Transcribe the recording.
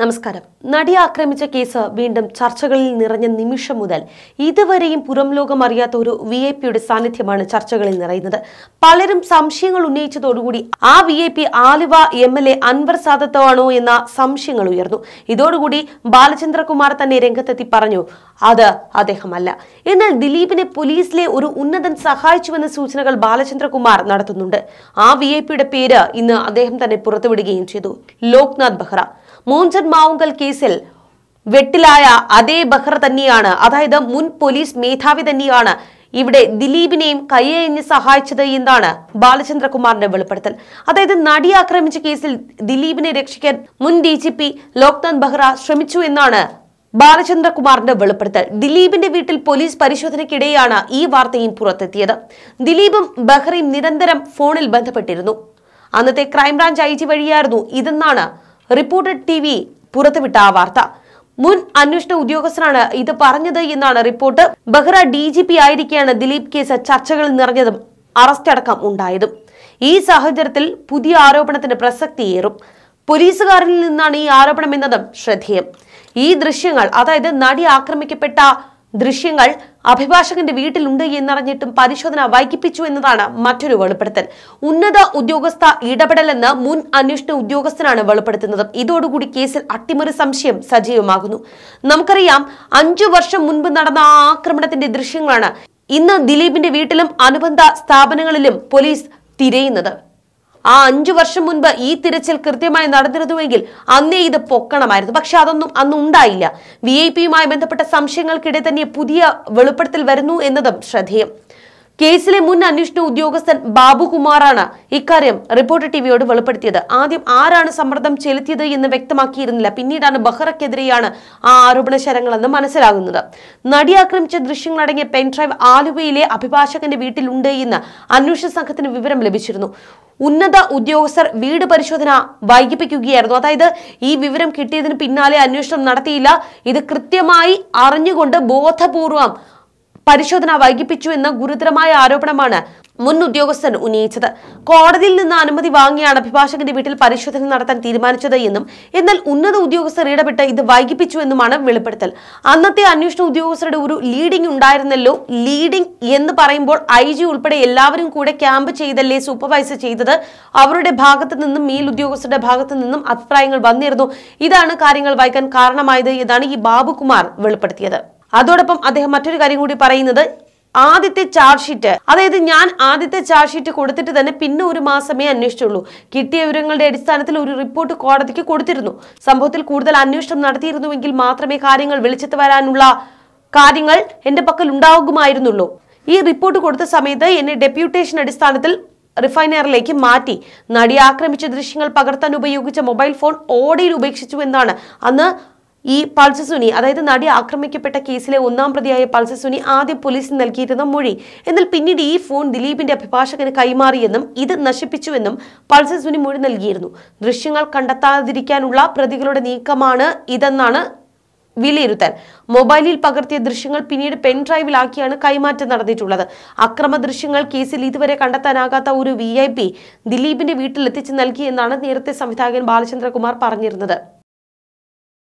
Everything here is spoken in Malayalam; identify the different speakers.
Speaker 1: നമസ്കാരം നടി ആക്രമിച്ച കേസ് വീണ്ടും ചർച്ചകളിൽ നിറഞ്ഞ നിമിഷം മുതൽ ഇതുവരെയും പുറം ലോകം അറിയാത്ത ഒരു വി ഐ പിയുടെ സാന്നിധ്യമാണ് ചർച്ചകളിൽ നിറയുന്നത് പലരും സംശയങ്ങൾ ഉന്നയിച്ചതോടുകൂടി ആ V I P Aluva M L A Anwar സാദത്തോ എന്ന സംശയങ്ങൾ ഉയർന്നു ഇതോടുകൂടി ബാലചന്ദ്രകുമാർ തന്നെ രംഗത്തെത്തി പറഞ്ഞു അത് അദ്ദേഹമല്ല എന്നാൽ ദിലീപിനെ പോലീസിലെ ഒരു ഉന്നതൻ സഹായിച്ചുവെന്ന സൂചനകൾ ബാലചന്ദ്രകുമാർ നടത്തുന്നുണ്ട് ആ വി ഐ പിയുടെ പേര് ഇന്ന് അദ്ദേഹം തന്നെ പുറത്തുവിടുകയും ചെയ്തു ലോക്നാഥ് ബെഹ്റ മൂഞ്ചൻ മാവുങ്കൽ കേസിൽ വെട്ടിലായ അതേ ബഹർ തന്നെയാണ് അതായത് മുൻ പോലീസ് മേധാവി തന്നെയാണ് ഇവിടെ ദിലീപിനെയും കയ്യേഞ്ഞ് സഹായിച്ചത് എന്നാണ് ബാലചന്ദ്രകുമാറിന്റെ വെളിപ്പെടുത്തൽ അതായത് നടി ആക്രമിച്ച കേസിൽ ദിലീപിനെ രക്ഷിക്കാൻ മുൻ D G P Loknath Behera ശ്രമിച്ചു എന്നാണ് ബാലചന്ദ്രകുമാറിന്റെ വെളിപ്പെടുത്തൽ ദിലീപിന്റെ വീട്ടിൽ പോലീസ് പരിശോധനയ്ക്കിടെയാണ് ഈ വാർത്തയും പുറത്തെത്തിയത് ദിലീപും ബെഹ്റയും നിരന്തരം ഫോണിൽ ബന്ധപ്പെട്ടിരുന്നു അന്നത്തെ ക്രൈംബ്രാഞ്ച് ഐ ജി വഴിയായിരുന്നു ഇതെന്നാണ് റിപ്പോർട്ടഡ് ടി വി പുറത്തുവിട്ട ആ വാർത്ത മുൻ അന്വേഷണ ഉദ്യോഗസ്ഥനാണ് ഇത് പറഞ്ഞത് എന്നാണ് report Behera D G P ആയിരിക്കെയാണ് ദിലീപ് കേസ് ചർച്ചകളിൽ നിറഞ്ഞതും അറസ്റ്റടക്കം ഉണ്ടായതും ഈ സാഹചര്യത്തിൽ പുതിയ ആരോപണത്തിന് പ്രസക്തിയേറും പോലീസുകാരിൽ നിന്നാണ് ഈ ആരോപണം എന്നതും ശ്രദ്ധേയം ഈ ദൃശ്യങ്ങൾ അതായത് നടി ആക്രമിക്കപ്പെട്ട ദൃശ്യങ്ങൾ അഭിഭാഷകന്റെ വീട്ടിലുണ്ട് എന്നറിഞ്ഞിട്ടും പരിശോധന വൈകിപ്പിച്ചു എന്നതാണ് മറ്റൊരു വെളിപ്പെടുത്തൽ ഉന്നത ഉദ്യോഗസ്ഥ ഇടപെടലെന്ന് മുൻ അന്വേഷണ ഉദ്യോഗസ്ഥനാണ് വെളിപ്പെടുത്തുന്നത് ഇതോടുകൂടി കേസിൽ അട്ടിമറി സംശയം സജീവമാകുന്നു നമുക്കറിയാം അഞ്ചു വർഷം മുൻപ് നടന്ന ആക്രമണത്തിന്റെ ദൃശ്യങ്ങളാണ് ഇന്ന് ദിലീപിന്റെ വീട്ടിലും അനുബന്ധ സ്ഥാപനങ്ങളിലും പോലീസ് തിരയുന്നത് ആ അഞ്ചു വർഷം മുൻപ് ഈ തിരച്ചിൽ കൃത്യമായി നടന്നിരുന്നുവെങ്കിൽ അന്നേ ഇത് പൊക്കണമായിരുന്നു പക്ഷെ അതൊന്നും അന്ന് ഉണ്ടായില്ല വി ഐ പിയുമായി ബന്ധപ്പെട്ട സംശയങ്ങൾക്കിടെ തന്നെ പുതിയ വെളിപ്പെടുത്തൽ വരുന്നു എന്നതും ശ്രദ്ധേയം കേസിലെ മുൻ അന്വേഷണ ഉദ്യോഗസ്ഥൻ ബാബുകുമാറാണ് ഇക്കാര്യം റിപ്പോർട്ടർ ടിവിയോട് വെളിപ്പെടുത്തിയത് ആദ്യം ആരാണ് സമ്മർദ്ദം ചെലുത്തിയത് എന്ന് വ്യക്തമാക്കിയിരുന്നില്ല പിന്നീടാണ് ബഹ്റക്കെതിരെയാണ് ആ ആരോപണ ശരങ്ങളെന്ന് മനസ്സിലാകുന്നത് നടി ആക്രമിച്ച ദൃശ്യങ്ങളടങ്ങിയ പെൻഡ്രൈവ് ആലുവയിലെ അഭിഭാഷകന്റെ വീട്ടിലുണ്ട് എന്ന് അന്വേഷണ സംഘത്തിന് വിവരം ലഭിച്ചിരുന്നു ഉന്നത ഉദ്യോഗസ്ഥർ വീട് പരിശോധന വൈകിപ്പിക്കുകയായിരുന്നു അതായത് ഈ വിവരം കിട്ടിയതിന് പിന്നാലെ അന്വേഷണം നടത്തിയില്ല ഇത് കൃത്യമായി അറിഞ്ഞുകൊണ്ട് ബോധപൂർവം പരിശോധന വൈകിപ്പിച്ചു എന്ന ഗുരുതരമായ ആരോപണമാണ് മുൻ ഉദ്യോഗസ്ഥൻ ഉന്നയിച്ചത് കോടതിയിൽ നിന്ന് അനുമതി വാങ്ങിയാണ് അഭിഭാഷകന്റെ വീട്ടിൽ പരിശോധന നടത്താൻ തീരുമാനിച്ചത് എന്നും എന്നാൽ ഉന്നത ഉദ്യോഗസ്ഥർ ഇടപെട്ട് ഇത് വൈകിപ്പിച്ചു എന്നുമാണ് വെളിപ്പെടുത്തൽ അന്നത്തെ അന്വേഷണ ഉദ്യോഗസ്ഥരുടെ ഒരു ലീഡിംഗ് ഉണ്ടായിരുന്നല്ലോ ലീഡിംഗ് എന്ന് പറയുമ്പോൾ ഐ ഉൾപ്പെടെ എല്ലാവരും കൂടെ ക്യാമ്പ് ചെയ്തല്ലേ സൂപ്പർവൈസ് ചെയ്തത് അവരുടെ ഭാഗത്ത് നിന്നും മേൽ ഉദ്യോഗസ്ഥരുടെ ഭാഗത്ത് നിന്നും അഭിപ്രായങ്ങൾ വന്നിരുന്നു ഇതാണ് കാര്യങ്ങൾ വായിക്കാൻ കാരണമായത് എന്നാണ് ഈ ബാബുകുമാർ വെളിപ്പെടുത്തിയത് അതോടൊപ്പം അദ്ദേഹം മറ്റൊരു കാര്യം കൂടി പറയുന്നത് ആദ്യത്തെ ചാർജ് ഷീറ്റ് അതായത് ഞാൻ ആദ്യത്തെ ചാർജ് ഷീറ്റ് കൊടുത്തിട്ട് തന്നെ പിന്നെ ഒരു മാസമേ അന്വേഷിച്ചുള്ളൂ കിട്ടിയ വിവരങ്ങളുടെ അടിസ്ഥാനത്തിൽ ഒരു റിപ്പോർട്ട് കോടതിക്ക് കൊടുത്തിരുന്നു സംഭവത്തിൽ കൂടുതൽ അന്വേഷണം നടത്തിയിരുന്നുവെങ്കിൽ മാത്രമേ കാര്യങ്ങൾ വെളിച്ചത്ത് വരാനുള്ള കാര്യങ്ങൾ എന്റെ പക്കൽ ഉണ്ടാകുമായിരുന്നുള്ളൂ ഈ റിപ്പോർട്ട് കൊടുത്ത സമയത്ത് എന്നെ ഡെപ്യൂട്ടേഷൻ അടിസ്ഥാനത്തിൽ റിഫൈനറിലേക്ക് മാറ്റി നടി ആക്രമിച്ച ദൃശ്യങ്ങൾ പകർത്താൻ ഉപയോഗിച്ച മൊബൈൽ ഫോൺ ഓടയിൽ ഉപേക്ഷിച്ചു എന്നാണ് അന്ന് ഈ പൾസസുനി അതായത് നടി ആക്രമിക്കപ്പെട്ട കേസിലെ ഒന്നാം പ്രതിയായ പൾസസുനി ആദ്യം പോലീസിന് നൽകിയിരുന്ന മൊഴി എന്നാൽ പിന്നീട് ഈ ഫോൺ ദിലീപിന്റെ അഭിഭാഷകന് കൈമാറിയെന്നും ഇത് നശിപ്പിച്ചുവെന്നും പൾസസുനി മൊഴി നൽകിയിരുന്നു ദൃശ്യങ്ങൾ കണ്ടെത്താതിരിക്കാനുള്ള പ്രതികളുടെ നീക്കമാണ് ഇതെന്നാണ് വിലയിരുത്തൽ മൊബൈലിൽ പകർത്തിയ ദൃശ്യങ്ങൾ പിന്നീട് പെൻ ഡ്രൈവിലാക്കിയാണ് കൈമാറ്റം നടന്നിട്ടുള്ളത് അക്രമ ദൃശ്യങ്ങൾ കേസിൽ ഇതുവരെ കണ്ടെത്താനാകാത്ത ഒരു വി ദിലീപിന്റെ വീട്ടിലെത്തിച്ച് നൽകിയെന്നാണ് നേരത്തെ സംവിധായകൻ ബാലചന്ദ്രകുമാർ പറഞ്ഞിരുന്നത്